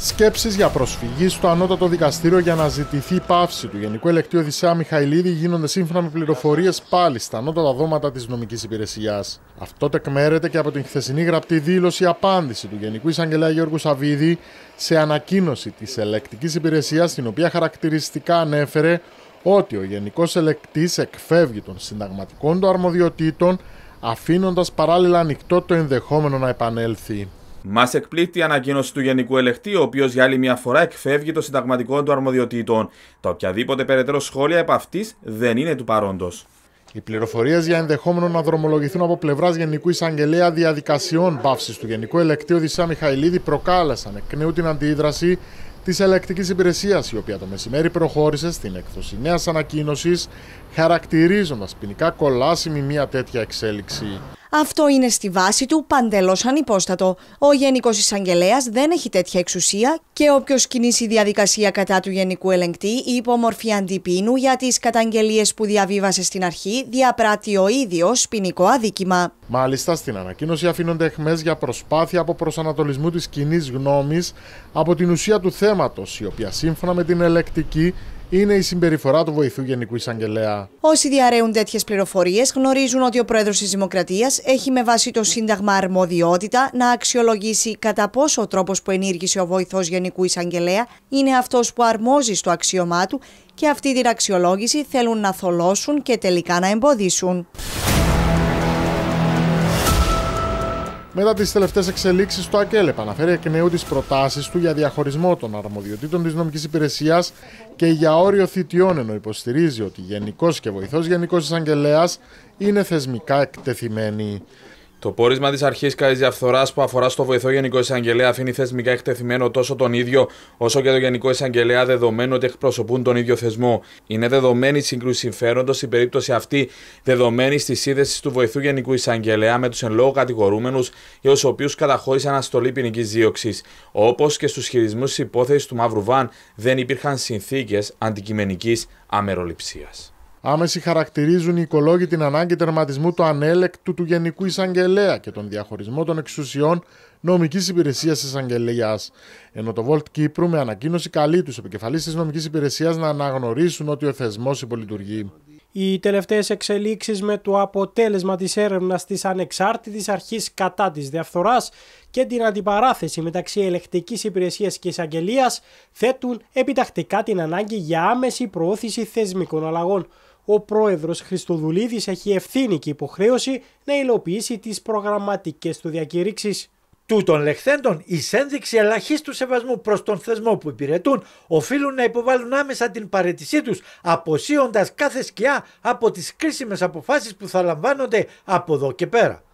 Σκέψεις για προσφυγή στο ανώτατο δικαστήριο για να ζητηθεί πάυση του Γενικού Ελεκτήριου Οδυσσέα Μιχαηλίδη γίνονται σύμφωνα με πληροφορίες πάλι στα ανώτατα Δόματα της νομικής υπηρεσίας. Αυτό τεκμέρεται και από την χθεσινή γραπτή δήλωση απάντηση του Γενικού Εισαγγελέα Γιώργου Σαββίδη σε ανακοίνωση της ελεκτικής υπηρεσίας, την οποία χαρακτηριστικά ανέφερε ότι ο Γενικός Ελεκτής εκφεύγει των συνταγματικών του αρμοδιοτήτων, αφήνοντας παράλληλα ανοιχτό το ενδεχόμενο να επανέλθει. Μας εκπλήττει η ανακοίνωση του Γενικού Ελεκτή, ο οποίος για άλλη μια φορά εκφεύγει το συνταγματικό του αρμοδιοτήτων. Τα οποιαδήποτε περαιτέρω σχόλια επ' αυτής δεν είναι του παρόντος. Οι πληροφορίες για ενδεχόμενο να δρομολογηθούν από πλευράς Γενικού Εισαγγελέα διαδικασιών παύση του Γενικού Ελεκτή Οδυσσά Μιχαηλίδη προκάλεσαν εκ νέου την αντίδραση της Ελεκτικής Υπηρεσίας, η οποία το μεσημέρι προχώρησε στην έκδοση νέας ανακοίνωσης, χαρακτηρίζοντας ποινικά κολάσιμη μια τέτοια εξέλιξη. Αυτό είναι στη βάση του παντελώς ανυπόστατο. Ο Γενικός Εισαγγελέας δεν έχει τέτοια εξουσία και όποιος κινήσει διαδικασία κατά του Γενικού Ελεγκτή ή μορφή αντιπίνου για τις καταγγελίες που διαβίβασε στην αρχή διαπράττει ο ίδιος ποινικό αδίκημα. Μάλιστα, στην ανακοίνωση αφήνονται αιχμές για προσπάθεια από προσανατολισμού της κοινής γνώμης από την ουσία του θέματος, η οποία σύμφωνα με την ελεκτική είναι η συμπεριφορά του βοηθού Γενικού Εισαγγελέα. Όσοι διαραίουν τέτοιες πληροφορίες γνωρίζουν ότι ο Πρόεδρος της Δημοκρατίας έχει με βάση το Σύνταγμα αρμοδιότητα να αξιολογήσει κατά πόσο ο τρόπος που ενήργησε ο βοηθός Γενικού Εισαγγελέα είναι αυτός που αρμόζει στο αξίωμά του και αυτή την αξιολόγηση θέλουν να θολώσουν και τελικά να εμποδίσουν. Μετά τις τελευταίες εξελίξεις, το ΑΚΕΛ επαναφέρει εκ νέου τις προτάσεις του για διαχωρισμό των αρμοδιοτήτων της νομικής υπηρεσίας και για όριο θητιών, ενώ υποστηρίζει ότι γενικός και βοηθός γενικός εισαγγελέας είναι θεσμικά εκτεθειμένοι. Το πόρισμα της αρχής κατά διαφθοράς που αφορά στο βοηθό Γενικό Εισαγγελέα αφήνει θεσμικά εκτεθειμένο τόσο τον ίδιο όσο και το Γενικό Εισαγγελέα δεδομένου ότι εκπροσωπούν τον ίδιο θεσμό. Είναι δεδομένη σύγκρουση συμφέροντος η περίπτωση αυτή, δεδομένη στη σύνδεσης του βοηθού Γενικού Εισαγγελέα με τους εν λόγω κατηγορούμενους τους οποίους καταχώρησε αναστολή ποινική δίωξης. Όπως και στους χειρισμούς της υπόθεσης του Μαύρου Βαν δεν υπήρχαν συνθήκες αντικειμενικής αμεροληψίας. Άμεση χαρακτηρίζουν οι οικολόγοι την ανάγκη τερματισμού του ανέλεκτου του Γενικού Εισαγγελέα και τον διαχωρισμό των εξουσιών νομικής υπηρεσίας εισαγγελέας. Ενώ το Βολτ Κύπρου με ανακοίνωση καλεί του επικεφαλεί της νομικής υπηρεσίας να αναγνωρίσουν ότι ο θεσμό υπολειτουργεί. Οι τελευταίες εξελίξεις με το αποτέλεσμα της έρευνας της ανεξάρτητης αρχής κατά της διαφθοράς και την αντιπαράθεση μεταξύ ελεκτικής υπηρεσίας και εισαγγελίας θέτουν επιτακτικά την ανάγκη για άμεση προώθηση θεσμικών αλλαγών ο πρόεδρος Χριστοδουλίδης έχει ευθύνη και υποχρέωση να υλοποιήσει τις προγραμματικές του διακήρυξεις. Τούτων λεχθέντων, ει ένδειξη ελαχίστου σεβασμού προς τον θεσμό που υπηρετούν, οφείλουν να υποβάλουν άμεσα την παρέτησή τους, αποσύοντα κάθε σκιά από τις κρίσιμες αποφάσεις που θα λαμβάνονται από εδώ και πέρα.